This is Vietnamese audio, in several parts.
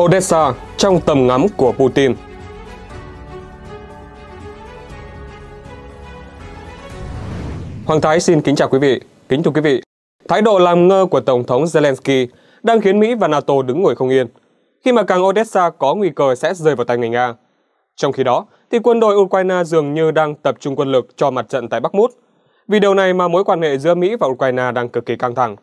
Odessa trong tầm ngắm của Putin. Hoàng Thái xin kính chào quý vị, kính thưa quý vị. Thái độ làm ngơ của Tổng thống Zelensky đang khiến Mỹ và NATO đứng ngồi không yên, khi mà càng Odessa có nguy cơ sẽ rơi vào tay người Nga. Trong khi đó, thì quân đội Ukraine dường như đang tập trung quân lực cho mặt trận tại Bắc Mút. Vì điều này mà mối quan hệ giữa Mỹ và Ukraine đang cực kỳ căng thẳng.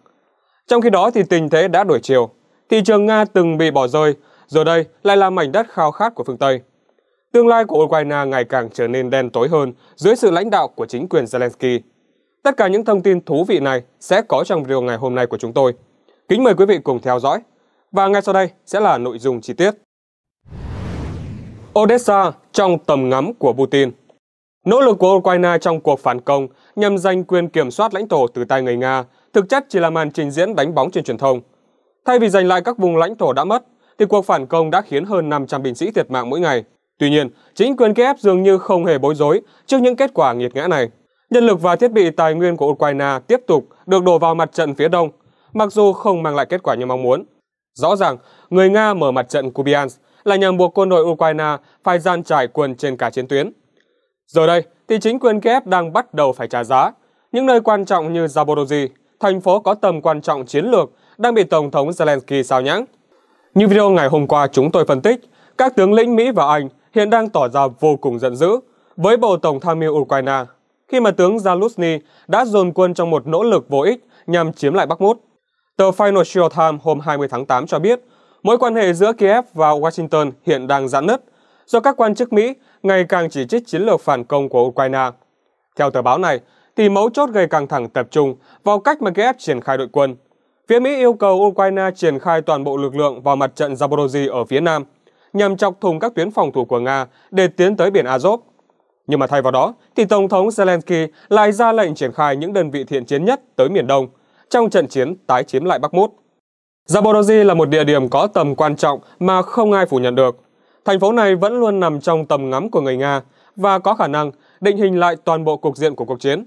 Trong khi đó thì tình thế đã đổi chiều thị trường Nga từng bị bỏ rơi, giờ đây lại là mảnh đất khao khát của phương Tây. Tương lai của Ukraine ngày càng trở nên đen tối hơn dưới sự lãnh đạo của chính quyền Zelensky. Tất cả những thông tin thú vị này sẽ có trong video ngày hôm nay của chúng tôi. Kính mời quý vị cùng theo dõi. Và ngay sau đây sẽ là nội dung chi tiết. Odessa trong tầm ngắm của Putin Nỗ lực của Ukraine trong cuộc phản công nhằm giành quyền kiểm soát lãnh thổ từ tay người Nga thực chất chỉ là màn trình diễn đánh bóng trên truyền thông. Thay vì giành lại các vùng lãnh thổ đã mất, thì cuộc phản công đã khiến hơn 500 binh sĩ thiệt mạng mỗi ngày. Tuy nhiên, chính quyền Kiev dường như không hề bối rối trước những kết quả nghiệt ngã này. Nhân lực và thiết bị tài nguyên của Ukraine tiếp tục được đổ vào mặt trận phía đông, mặc dù không mang lại kết quả như mong muốn. Rõ ràng, người Nga mở mặt trận Kupiansk là nhằm buộc quân đội Ukraine phải gian trải quân trên cả chiến tuyến. Giờ đây, thì chính quyền Kiev đang bắt đầu phải trả giá. Những nơi quan trọng như Zaporozhye, thành phố có tầm quan trọng chiến lược đang bị Tổng thống Zelensky sao nhãng. Như video ngày hôm qua chúng tôi phân tích, các tướng lĩnh Mỹ và Anh hiện đang tỏ ra vô cùng giận dữ với bầu tổng tham mưu Ukraine khi mà tướng Zaluzny đã dồn quân trong một nỗ lực vô ích nhằm chiếm lại Bắc Mút. Tờ Financial Times hôm 20 tháng 8 cho biết, mối quan hệ giữa Kiev và Washington hiện đang giãn nứt do các quan chức Mỹ ngày càng chỉ trích chiến lược phản công của Ukraine. Theo tờ báo này, thì mấu chốt gây căng thẳng tập trung vào cách mà Kiev triển khai đội quân – Phía Mỹ yêu cầu Ukraine triển khai toàn bộ lực lượng vào mặt trận Zaporozhye ở phía Nam, nhằm chọc thùng các tuyến phòng thủ của Nga để tiến tới biển Azov. Nhưng mà thay vào đó, thì Tổng thống Zelensky lại ra lệnh triển khai những đơn vị thiện chiến nhất tới miền Đông trong trận chiến tái chiếm lại Bắc Mút. Zaporozhye là một địa điểm có tầm quan trọng mà không ai phủ nhận được. Thành phố này vẫn luôn nằm trong tầm ngắm của người Nga và có khả năng định hình lại toàn bộ cục diện của cuộc chiến.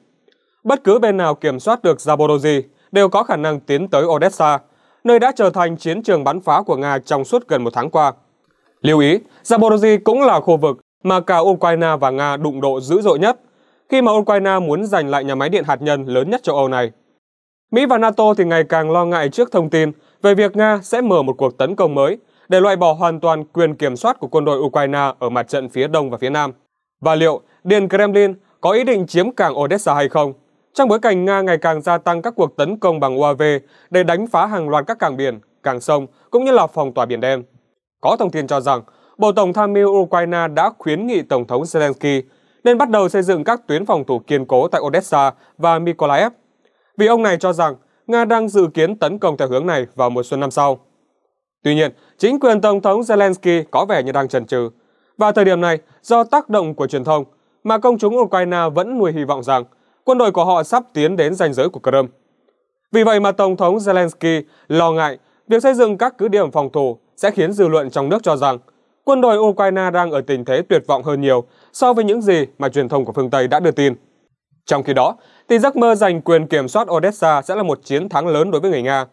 Bất cứ bên nào kiểm soát được Zaporozhye đều có khả năng tiến tới Odessa, nơi đã trở thành chiến trường bắn phá của Nga trong suốt gần một tháng qua. Lưu ý, Zaporozhye cũng là khu vực mà cả Ukraine và Nga đụng độ dữ dội nhất, khi mà Ukraine muốn giành lại nhà máy điện hạt nhân lớn nhất châu Âu này. Mỹ và NATO thì ngày càng lo ngại trước thông tin về việc Nga sẽ mở một cuộc tấn công mới để loại bỏ hoàn toàn quyền kiểm soát của quân đội Ukraine ở mặt trận phía đông và phía nam. Và liệu Điện Kremlin có ý định chiếm cảng Odessa hay không? Trong bối cảnh Nga ngày càng gia tăng các cuộc tấn công bằng UAV để đánh phá hàng loạt các cảng biển, cảng sông cũng như là phòng tỏa biển đen. Có thông tin cho rằng, Bộ Tổng tham mưu Ukraine đã khuyến nghị Tổng thống Zelensky nên bắt đầu xây dựng các tuyến phòng thủ kiên cố tại Odessa và Mykolaiv, vì ông này cho rằng Nga đang dự kiến tấn công theo hướng này vào mùa xuân năm sau. Tuy nhiên, chính quyền Tổng thống Zelensky có vẻ như đang chần chừ. Và thời điểm này, do tác động của truyền thông, mà công chúng Ukraine vẫn nuôi hy vọng rằng quân đội của họ sắp tiến đến ranh giới của Crimea. Vì vậy mà Tổng thống Zelensky lo ngại việc xây dựng các cứ điểm phòng thủ sẽ khiến dư luận trong nước cho rằng quân đội Ukraine đang ở tình thế tuyệt vọng hơn nhiều so với những gì mà truyền thông của phương Tây đã đưa tin. Trong khi đó, thì giấc mơ giành quyền kiểm soát Odessa sẽ là một chiến thắng lớn đối với người Nga,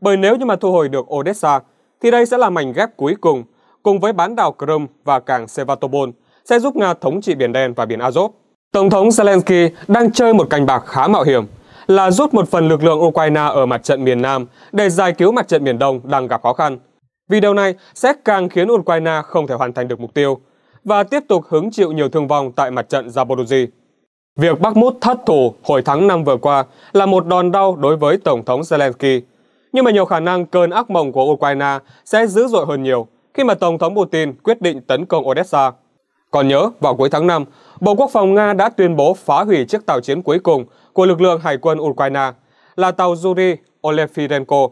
bởi nếu như mà thu hồi được Odessa, thì đây sẽ là mảnh ghép cuối cùng, cùng với bán đảo Crimea và cảng Sevastopol, sẽ giúp Nga thống trị Biển Đen và Biển Azov. Tổng thống Zelensky đang chơi một cành bạc khá mạo hiểm là rút một phần lực lượng Ukraine ở mặt trận miền Nam để giải cứu mặt trận miền Đông đang gặp khó khăn. Vì điều này sẽ càng khiến Ukraine không thể hoàn thành được mục tiêu và tiếp tục hứng chịu nhiều thương vong tại mặt trận Zaporozhye. Việc Bakhmut thất thủ hồi tháng 5 vừa qua là một đòn đau đối với Tổng thống Zelensky. Nhưng mà nhiều khả năng cơn ác mộng của Ukraine sẽ dữ dội hơn nhiều khi mà Tổng thống Putin quyết định tấn công Odessa còn nhớ, vào cuối tháng 5, Bộ Quốc phòng Nga đã tuyên bố phá hủy chiếc tàu chiến cuối cùng của lực lượng hải quân Ukraine là tàu Yuri Olefirenko.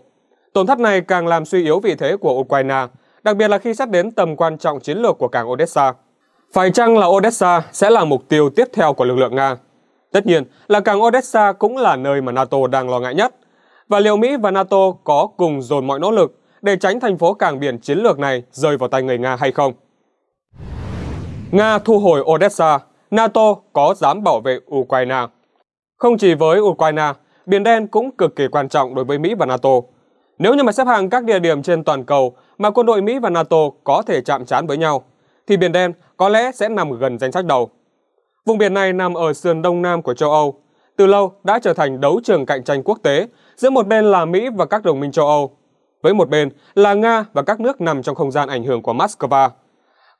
Tổn thất này càng làm suy yếu vị thế của Ukraine, đặc biệt là khi xét đến tầm quan trọng chiến lược của cảng Odessa. Phải chăng là Odessa sẽ là mục tiêu tiếp theo của lực lượng Nga? Tất nhiên là cảng Odessa cũng là nơi mà NATO đang lo ngại nhất. Và liệu Mỹ và NATO có cùng dồn mọi nỗ lực để tránh thành phố cảng biển chiến lược này rơi vào tay người Nga hay không? Nga thu hồi Odessa, NATO có dám bảo vệ Ukraine. Không chỉ với Ukraine, Biển Đen cũng cực kỳ quan trọng đối với Mỹ và NATO. Nếu như mà xếp hàng các địa điểm trên toàn cầu mà quân đội Mỹ và NATO có thể chạm trán với nhau, thì Biển Đen có lẽ sẽ nằm gần danh sách đầu. Vùng biển này nằm ở sườn đông nam của châu Âu, từ lâu đã trở thành đấu trường cạnh tranh quốc tế giữa một bên là Mỹ và các đồng minh châu Âu, với một bên là Nga và các nước nằm trong không gian ảnh hưởng của Moscow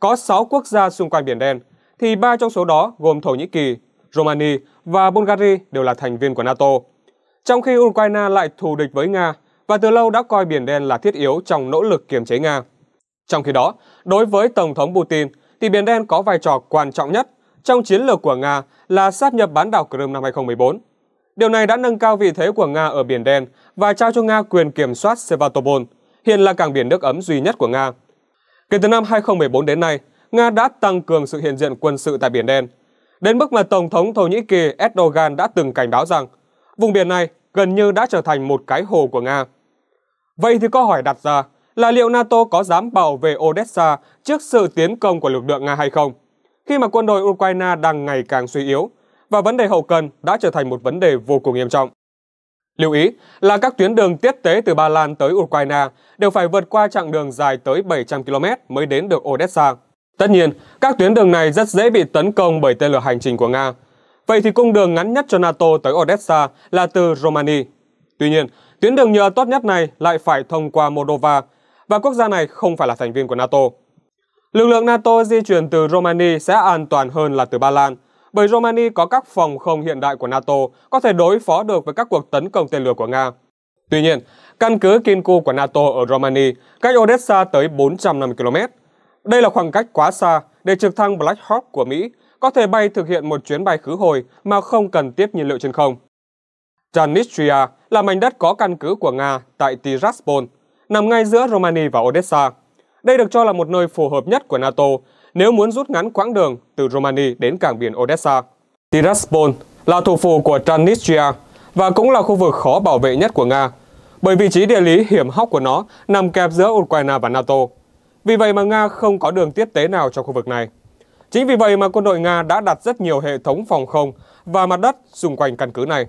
có 6 quốc gia xung quanh Biển Đen, thì ba trong số đó gồm Thổ Nhĩ Kỳ, Romania và Bulgaria đều là thành viên của NATO. Trong khi Ukraine lại thù địch với Nga và từ lâu đã coi Biển Đen là thiết yếu trong nỗ lực kiềm chế Nga. Trong khi đó, đối với Tổng thống Putin thì Biển Đen có vai trò quan trọng nhất trong chiến lược của Nga là sáp nhập bán đảo Crimea năm 2014. Điều này đã nâng cao vị thế của Nga ở Biển Đen và trao cho Nga quyền kiểm soát Sevastopol, hiện là cảng biển nước ấm duy nhất của Nga. Kể từ năm 2014 đến nay, Nga đã tăng cường sự hiện diện quân sự tại Biển Đen, đến mức mà Tổng thống Thổ Nhĩ Kỳ Erdogan đã từng cảnh báo rằng vùng biển này gần như đã trở thành một cái hồ của Nga. Vậy thì câu hỏi đặt ra là liệu NATO có dám bảo vệ Odessa trước sự tiến công của lực lượng Nga hay không, khi mà quân đội Ukraine đang ngày càng suy yếu và vấn đề hậu cần đã trở thành một vấn đề vô cùng nghiêm trọng. Lưu ý là các tuyến đường tiếp tế từ Ba Lan tới Ukraine đều phải vượt qua chặng đường dài tới 700 km mới đến được Odessa. Tất nhiên, các tuyến đường này rất dễ bị tấn công bởi tên lửa hành trình của Nga. Vậy thì cung đường ngắn nhất cho NATO tới Odessa là từ Romania. Tuy nhiên, tuyến đường nhựa tốt nhất này lại phải thông qua Moldova, và quốc gia này không phải là thành viên của NATO. Lực lượng NATO di chuyển từ Romania sẽ an toàn hơn là từ Ba Lan, bởi Romania có các phòng không hiện đại của NATO có thể đối phó được với các cuộc tấn công tên lửa của Nga. Tuy nhiên, căn cứ Kinku của NATO ở Romania cách Odessa tới 450 km. Đây là khoảng cách quá xa để trực thăng Black Hawk của Mỹ có thể bay thực hiện một chuyến bay khứ hồi mà không cần tiếp nhiên liệu trên không. Transnistria là mảnh đất có căn cứ của Nga tại Tiraspol, nằm ngay giữa Romania và Odessa. Đây được cho là một nơi phù hợp nhất của NATO nếu muốn rút ngắn quãng đường từ Romani đến cảng biển Odessa. Tiraspol là thủ phủ của Transnistria và cũng là khu vực khó bảo vệ nhất của Nga, bởi vị trí địa lý hiểm hóc của nó nằm kẹp giữa Ukraine và NATO. Vì vậy mà Nga không có đường tiếp tế nào cho khu vực này. Chính vì vậy mà quân đội Nga đã đặt rất nhiều hệ thống phòng không và mặt đất xung quanh căn cứ này.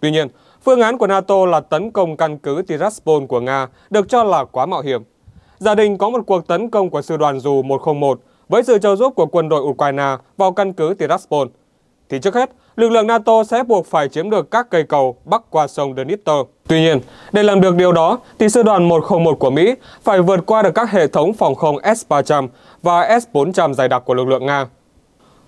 Tuy nhiên, phương án của NATO là tấn công căn cứ Tiraspol của Nga được cho là quá mạo hiểm. Gia đình có một cuộc tấn công của sư đoàn dù 101 với sự trợ giúp của quân đội Ukraine vào căn cứ Tiraspol. Thì trước hết, lực lượng NATO sẽ buộc phải chiếm được các cây cầu bắc qua sông Dnipro. Tuy nhiên, để làm được điều đó, thì sư đoàn 101 của Mỹ phải vượt qua được các hệ thống phòng không S-300 và S-400 dày đặc của lực lượng Nga.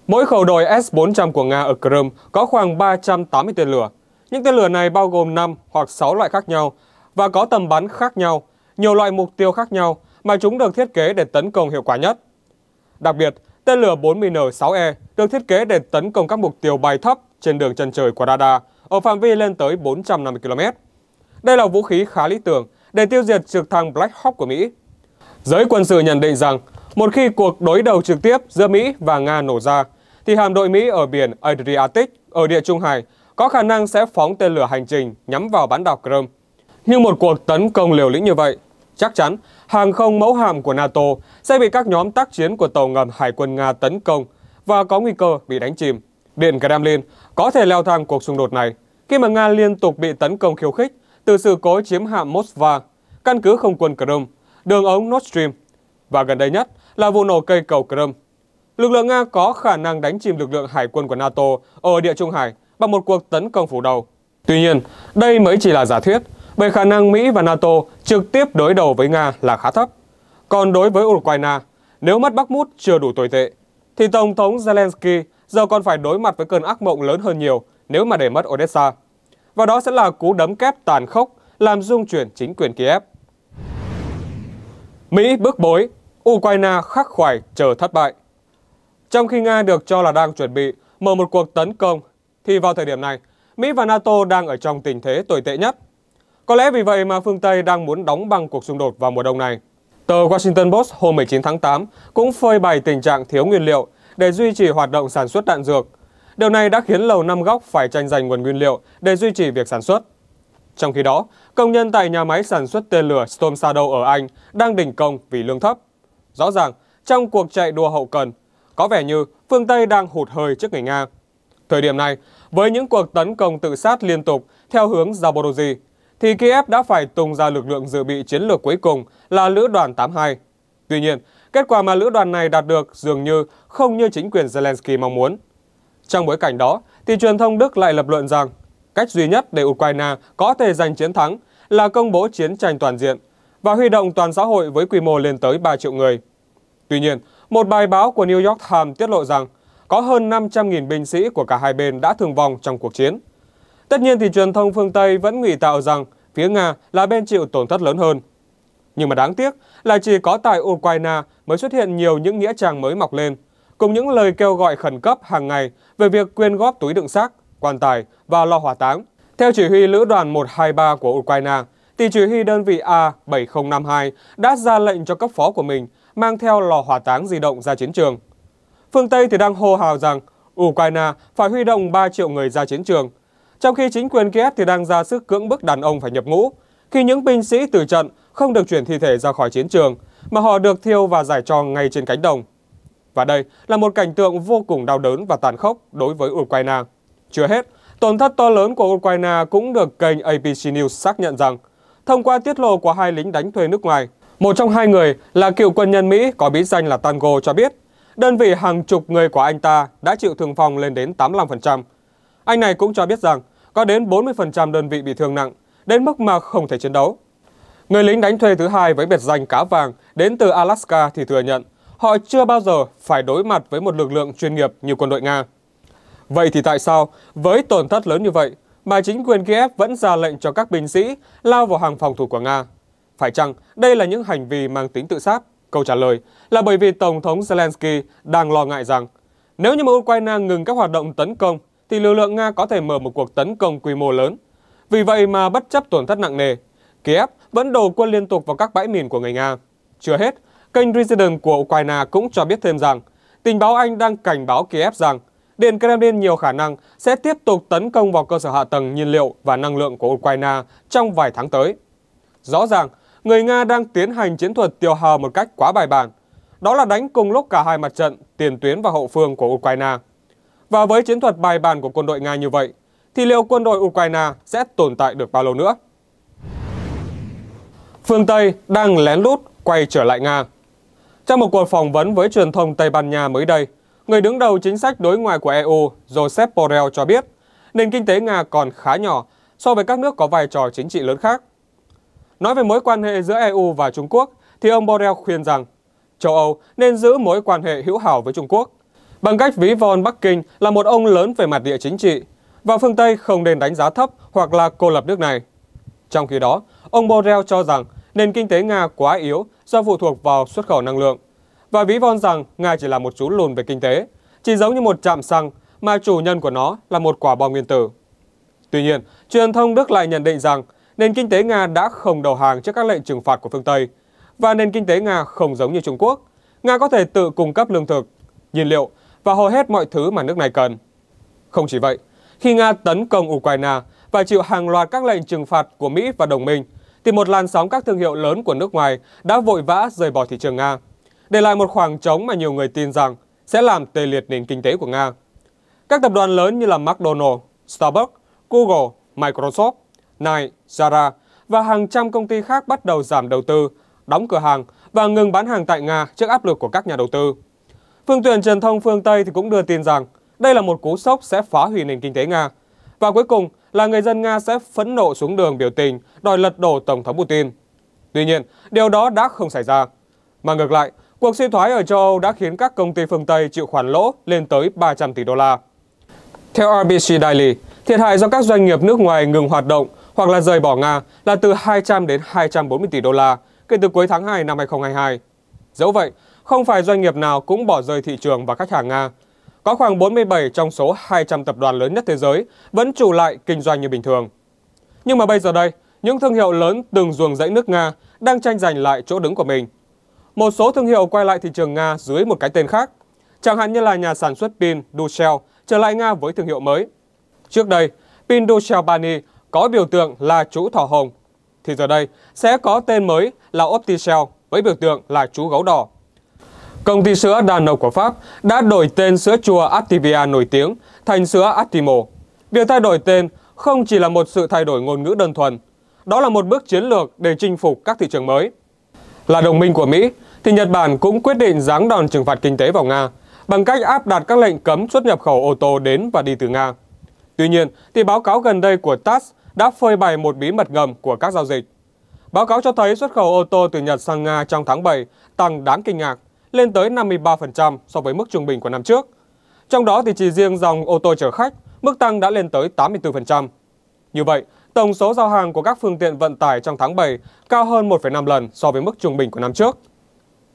Mỗi khẩu đội S-400 của Nga ở Crimea có khoảng 380 tên lửa. Những tên lửa này bao gồm 5 hoặc 6 loại khác nhau và có tầm bắn khác nhau, nhiều loại mục tiêu khác nhau mà chúng được thiết kế để tấn công hiệu quả nhất. Đặc biệt, tên lửa 40N-6E được thiết kế để tấn công các mục tiêu bay thấp trên đường chân trời của radar ở phạm vi lên tới 450 km. Đây là vũ khí khá lý tưởng để tiêu diệt trực thăng Black Hawk của Mỹ. Giới quân sự nhận định rằng, một khi cuộc đối đầu trực tiếp giữa Mỹ và Nga nổ ra, thì hạm đội Mỹ ở biển Adriatic ở Địa Trung Hải có khả năng sẽ phóng tên lửa hành trình nhắm vào bán đảo Crimea. Nhưng một cuộc tấn công liều lĩnh như vậy Chắc chắn, hàng không mẫu hạm của NATO sẽ bị các nhóm tác chiến của tàu ngầm Hải quân Nga tấn công và có nguy cơ bị đánh chìm. Điện Kremlin có thể leo thang cuộc xung đột này khi mà Nga liên tục bị tấn công khiêu khích từ sự cố chiếm hạm Moskva, căn cứ không quân Crimea, đường ống Nord Stream và gần đây nhất là vụ nổ cây cầu Crimea. Lực lượng Nga có khả năng đánh chìm lực lượng hải quân của NATO ở địa Trung Hải bằng một cuộc tấn công phủ đầu. Tuy nhiên, đây mới chỉ là giả thuyết bởi khả năng Mỹ và NATO trực tiếp đối đầu với Nga là khá thấp. Còn đối với Ukraine, nếu mất Bắc Mút chưa đủ tồi tệ, thì Tổng thống Zelensky giờ còn phải đối mặt với cơn ác mộng lớn hơn nhiều nếu mà để mất Odessa. Và đó sẽ là cú đấm kép tàn khốc làm dung chuyển chính quyền Kiev. Mỹ bước bối, Ukraine khắc khoải chờ thất bại. Trong khi Nga được cho là đang chuẩn bị mở một cuộc tấn công, thì vào thời điểm này, Mỹ và NATO đang ở trong tình thế tồi tệ nhất – có lẽ vì vậy mà phương Tây đang muốn đóng băng cuộc xung đột vào mùa đông này. Tờ Washington Post hôm 19 tháng 8 cũng phơi bày tình trạng thiếu nguyên liệu để duy trì hoạt động sản xuất đạn dược. Điều này đã khiến Lầu Năm Góc phải tranh giành nguồn nguyên liệu để duy trì việc sản xuất. Trong khi đó, công nhân tại nhà máy sản xuất tên lửa Storm Shadow ở Anh đang đình công vì lương thấp. Rõ ràng, trong cuộc chạy đua hậu cần, có vẻ như phương Tây đang hụt hơi trước người Nga. Thời điểm này, với những cuộc tấn công tự sát liên tục theo hướng Zaporozhye, thì Kiev đã phải tung ra lực lượng dự bị chiến lược cuối cùng là Lữ đoàn 82. Tuy nhiên, kết quả mà Lữ đoàn này đạt được dường như không như chính quyền Zelensky mong muốn. Trong bối cảnh đó, thì truyền thông Đức lại lập luận rằng cách duy nhất để Ukraine có thể giành chiến thắng là công bố chiến tranh toàn diện và huy động toàn xã hội với quy mô lên tới 3 triệu người. Tuy nhiên, một bài báo của New York Times tiết lộ rằng có hơn 500.000 binh sĩ của cả hai bên đã thương vong trong cuộc chiến. Tất nhiên thì truyền thông phương Tây vẫn ngụy tạo rằng phía Nga là bên chịu tổn thất lớn hơn. Nhưng mà đáng tiếc là chỉ có tại Ukraine mới xuất hiện nhiều những nghĩa trang mới mọc lên, cùng những lời kêu gọi khẩn cấp hàng ngày về việc quyên góp túi đựng xác, quan tài và lo hỏa táng. Theo chỉ huy lữ đoàn 123 của Ukraine, thì chỉ huy đơn vị A7052 đã ra lệnh cho cấp phó của mình mang theo lò hỏa táng di động ra chiến trường. Phương Tây thì đang hô hào rằng Ukraine phải huy động 3 triệu người ra chiến trường – trong khi chính quyền Kiev thì đang ra sức cưỡng bức đàn ông phải nhập ngũ, khi những binh sĩ từ trận không được chuyển thi thể ra khỏi chiến trường, mà họ được thiêu và giải tròn ngay trên cánh đồng. Và đây là một cảnh tượng vô cùng đau đớn và tàn khốc đối với Ukraine. Chưa hết, tổn thất to lớn của Ukraine cũng được kênh ABC News xác nhận rằng, thông qua tiết lộ của hai lính đánh thuê nước ngoài, một trong hai người là cựu quân nhân Mỹ có bí danh là Tango cho biết, đơn vị hàng chục người của anh ta đã chịu thương vong lên đến 85%. Anh này cũng cho biết rằng có đến 40% đơn vị bị thương nặng, đến mức mà không thể chiến đấu. Người lính đánh thuê thứ hai với biệt danh cá vàng đến từ Alaska thì thừa nhận họ chưa bao giờ phải đối mặt với một lực lượng chuyên nghiệp như quân đội Nga. Vậy thì tại sao, với tổn thất lớn như vậy, mà chính quyền Kiev vẫn ra lệnh cho các binh sĩ lao vào hàng phòng thủ của Nga? Phải chăng đây là những hành vi mang tính tự sát? Câu trả lời là bởi vì Tổng thống Zelensky đang lo ngại rằng nếu như mà Ukraine ngừng các hoạt động tấn công thì lực lượng Nga có thể mở một cuộc tấn công quy mô lớn. Vì vậy mà bất chấp tổn thất nặng nề, Kiev vẫn đổ quân liên tục vào các bãi mìn của người Nga. Chưa hết, kênh Resident của Ukraine cũng cho biết thêm rằng, tình báo Anh đang cảnh báo Kiev rằng Điện Kremlin nhiều khả năng sẽ tiếp tục tấn công vào cơ sở hạ tầng nhiên liệu và năng lượng của Ukraine trong vài tháng tới. Rõ ràng, người Nga đang tiến hành chiến thuật tiêu hào một cách quá bài bản. Đó là đánh cùng lúc cả hai mặt trận, tiền tuyến và hậu phương của Ukraine. Và với chiến thuật bài bản của quân đội Nga như vậy, thì liệu quân đội Ukraine sẽ tồn tại được bao lâu nữa? Phương Tây đang lén lút quay trở lại Nga. Trong một cuộc phỏng vấn với truyền thông Tây Ban Nha mới đây, người đứng đầu chính sách đối ngoại của EU Josep Borrell cho biết nền kinh tế Nga còn khá nhỏ so với các nước có vai trò chính trị lớn khác. Nói về mối quan hệ giữa EU và Trung Quốc, thì ông Borrell khuyên rằng châu Âu nên giữ mối quan hệ hữu hảo với Trung Quốc – bằng cách ví von Bắc Kinh là một ông lớn về mặt địa chính trị và phương Tây không nên đánh giá thấp hoặc là cô lập nước này. Trong khi đó, ông Borrell cho rằng nền kinh tế Nga quá yếu do phụ thuộc vào xuất khẩu năng lượng và ví von rằng Nga chỉ là một chú lùn về kinh tế, chỉ giống như một trạm xăng mà chủ nhân của nó là một quả bom nguyên tử. Tuy nhiên, truyền thông Đức lại nhận định rằng nền kinh tế Nga đã không đầu hàng trước các lệnh trừng phạt của phương Tây và nền kinh tế Nga không giống như Trung Quốc. Nga có thể tự cung cấp lương thực, nhiên liệu và hầu hết mọi thứ mà nước này cần. Không chỉ vậy, khi Nga tấn công Ukraine và chịu hàng loạt các lệnh trừng phạt của Mỹ và đồng minh, thì một làn sóng các thương hiệu lớn của nước ngoài đã vội vã rời bỏ thị trường Nga, để lại một khoảng trống mà nhiều người tin rằng sẽ làm tê liệt nền kinh tế của Nga. Các tập đoàn lớn như là McDonald's, Starbucks, Google, Microsoft, Nike, Zara và hàng trăm công ty khác bắt đầu giảm đầu tư, đóng cửa hàng và ngừng bán hàng tại Nga trước áp lực của các nhà đầu tư. Phương tiện truyền thông phương Tây thì cũng đưa tin rằng đây là một cú sốc sẽ phá hủy nền kinh tế Nga. Và cuối cùng là người dân Nga sẽ phẫn nộ xuống đường biểu tình đòi lật đổ Tổng thống Putin. Tuy nhiên, điều đó đã không xảy ra. Mà ngược lại, cuộc suy thoái ở châu Âu đã khiến các công ty phương Tây chịu khoản lỗ lên tới 300 tỷ đô la. Theo RBC Daily, thiệt hại do các doanh nghiệp nước ngoài ngừng hoạt động hoặc là rời bỏ Nga là từ 200 đến 240 tỷ đô la kể từ cuối tháng 2 năm 2022. Dẫu vậy, không phải doanh nghiệp nào cũng bỏ rơi thị trường và khách hàng Nga. Có khoảng 47 trong số 200 tập đoàn lớn nhất thế giới vẫn trụ lại kinh doanh như bình thường. Nhưng mà bây giờ đây, những thương hiệu lớn từng ruồng rẫy nước Nga đang tranh giành lại chỗ đứng của mình. Một số thương hiệu quay lại thị trường Nga dưới một cái tên khác, chẳng hạn như là nhà sản xuất pin Dushell trở lại Nga với thương hiệu mới. Trước đây, pin Dushell Bani có biểu tượng là chú thỏ hồng, thì giờ đây sẽ có tên mới là Optichel với biểu tượng là chú gấu đỏ. Công ty sữa Danone của Pháp đã đổi tên sữa chua Activia nổi tiếng thành sữa Actimo. Việc thay đổi tên không chỉ là một sự thay đổi ngôn ngữ đơn thuần, đó là một bước chiến lược để chinh phục các thị trường mới. Là đồng minh của Mỹ, thì Nhật Bản cũng quyết định giáng đòn trừng phạt kinh tế vào Nga bằng cách áp đặt các lệnh cấm xuất nhập khẩu ô tô đến và đi từ Nga. Tuy nhiên, thì báo cáo gần đây của TASS đã phơi bày một bí mật ngầm của các giao dịch. Báo cáo cho thấy xuất khẩu ô tô từ Nhật sang Nga trong tháng 7 tăng đáng kinh ngạc lên tới 53% so với mức trung bình của năm trước. Trong đó thì chỉ riêng dòng ô tô chở khách, mức tăng đã lên tới 84%. Như vậy, tổng số giao hàng của các phương tiện vận tải trong tháng 7 cao hơn 1,5 lần so với mức trung bình của năm trước.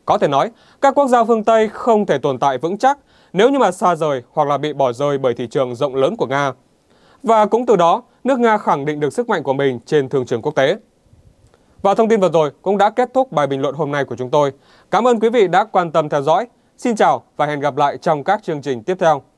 Có thể nói, các quốc gia phương Tây không thể tồn tại vững chắc nếu như mà xa rời hoặc là bị bỏ rơi bởi thị trường rộng lớn của Nga. Và cũng từ đó, nước Nga khẳng định được sức mạnh của mình trên thương trường quốc tế. Và thông tin vừa rồi cũng đã kết thúc bài bình luận hôm nay của chúng tôi. Cảm ơn quý vị đã quan tâm theo dõi. Xin chào và hẹn gặp lại trong các chương trình tiếp theo.